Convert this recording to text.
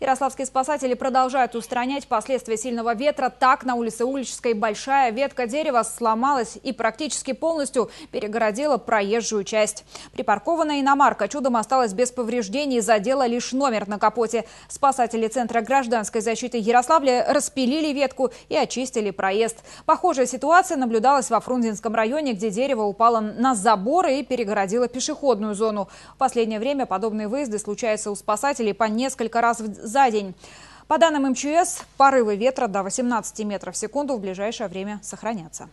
Ярославские спасатели продолжают устранять последствия сильного ветра. Так на улице Улической большая ветка дерева сломалась и практически полностью перегородила проезжую часть. Припаркованная иномарка чудом осталась без повреждений задела лишь номер на капоте. Спасатели Центра гражданской защиты Ярославля распилили ветку и очистили проезд. Похожая ситуация наблюдалась во Фрунзенском районе, где дерево упало на заборы и перегородило пешеходную зону. В последнее время подобные выезды случаются у спасателей по несколько раз в за день. По данным МЧС, порывы ветра до 18 метров в секунду в ближайшее время сохранятся.